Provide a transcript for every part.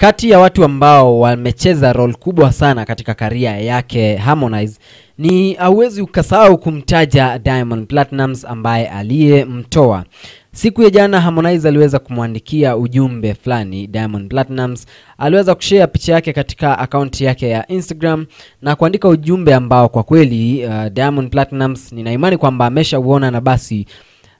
kati ya watu ambao wamecheza role kubwa sana katika karia yake Harmonize ni hauwezi ukasahau kumtaja Diamond Platnumz ambaye aliyemtoa. Siku ya jana Harmonize aliweza kumwandikia ujumbe fulani Diamond Platnumz. Aliweza kushare picha yake katika akaunti yake ya Instagram na kuandika ujumbe ambao kwa kweli uh, Diamond Platnumz nina imani kwamba ameshauona na basi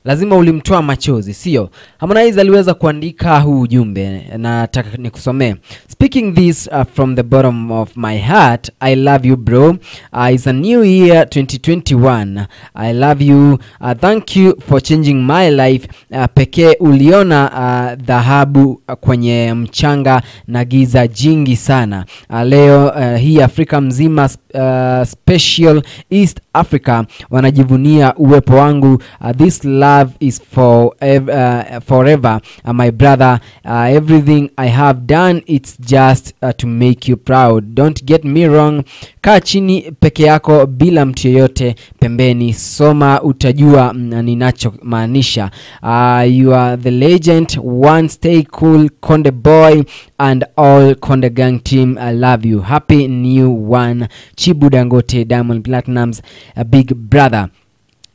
lazima ulimtoa machozi, sio? Harmonize aliweza kuandika huu ujumbe, nataka nikusomee. Speaking this uh, from the bottom of my heart, I love you bro. Uh, is a new year 2021. I love you. Uh, thank you for changing my life. Uh, pekee uliona uh, dhahabu uh, kwenye mchanga na giza jingi sana. Uh, leo uh, hii Afrika mzima uh, special East Africa wanajivunia uwepo wangu. Uh, this love love is for ev- uh, forever uh, my brother uh, everything i have done it's just uh, to make you proud don't get me wrong kaa chini peke yako bila mtu yoyote pembeni soma utajua mm, ninachomaanisha uh, you are the legend one stay cool konde boy and all konde gang team i love you happy new one chibu dangote diamond platinums a big brother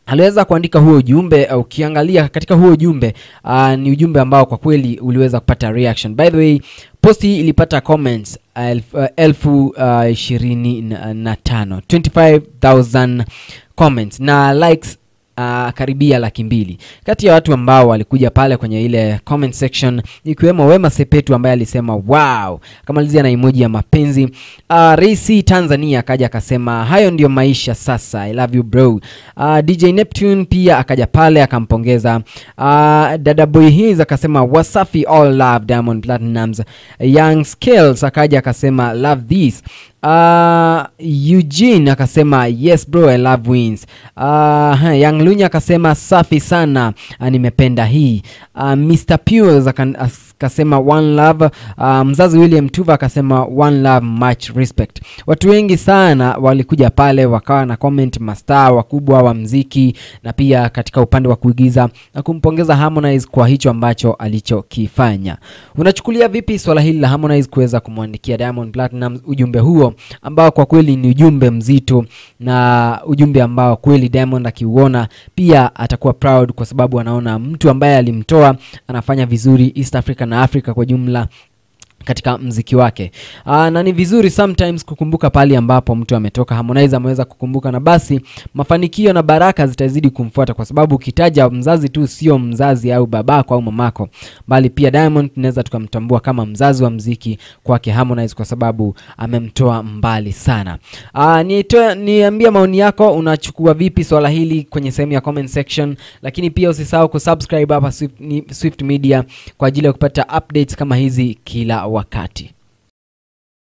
aliweza kuandika huo ujumbe. Ukiangalia katika huo ujumbe uh, ni ujumbe ambao kwa kweli uliweza kupata reaction. By the way, post hii ilipata comments eh, elfu, uh, ah, elfu uh, ishirini na tano 25,000 comments na likes uh, karibia laki mbili kati ya watu ambao walikuja pale kwenye ile comment section ikiwemo Wema Sepetu ambaye alisema wow, akamalizia na emoji ya mapenzi. Uh, ah, Raisi Tanzania akaja akasema hayo ndiyo maisha sasa, I love you bro. Uh, ah, DJ Neptune pia akaja pale akampongeza. Uh, Dada Boy Hiz akasema wasafi all love Diamond Platnumz. Young Skills akaja akasema love this. Uh, Eugene akasema yes bro I love wins. Uh, Young Lunya akasema safi sana uh, nimependa hii. Uh, Mr Pius kasema one love. Uh, mzazi William Tuva akasema one love much respect. Watu wengi sana walikuja pale wakawa na comment, mastaa wakubwa wa mziki na pia katika upande wa kuigiza na kumpongeza Harmonize kwa hicho ambacho alichokifanya. Unachukulia vipi swala hili la Harmonize kuweza kumwandikia Diamond platinum ujumbe huo ambao kwa kweli ni ujumbe mzito na ujumbe ambao kweli Diamond akiuona pia atakuwa proud kwa sababu anaona mtu ambaye alimtoa anafanya vizuri East Africa na Afrika kwa jumla katika mziki wake. Aa, ah, na ni vizuri sometimes kukumbuka pale ambapo mtu ametoka. Harmonize ameweza kukumbuka, na basi mafanikio na baraka zitazidi kumfuata, kwa sababu ukitaja mzazi tu sio mzazi au babako au mamako, bali pia Diamond tunaweza tukamtambua kama mzazi wa mziki kwake Harmonize, kwa sababu amemtoa mbali sana. Aa, ah, nitoe niambia maoni yako, unachukua vipi swala hili kwenye sehemu ya comment section, lakini pia usisahau kusubscribe hapa Swift, Swift Media kwa ajili ya kupata updates kama hizi kila wakati.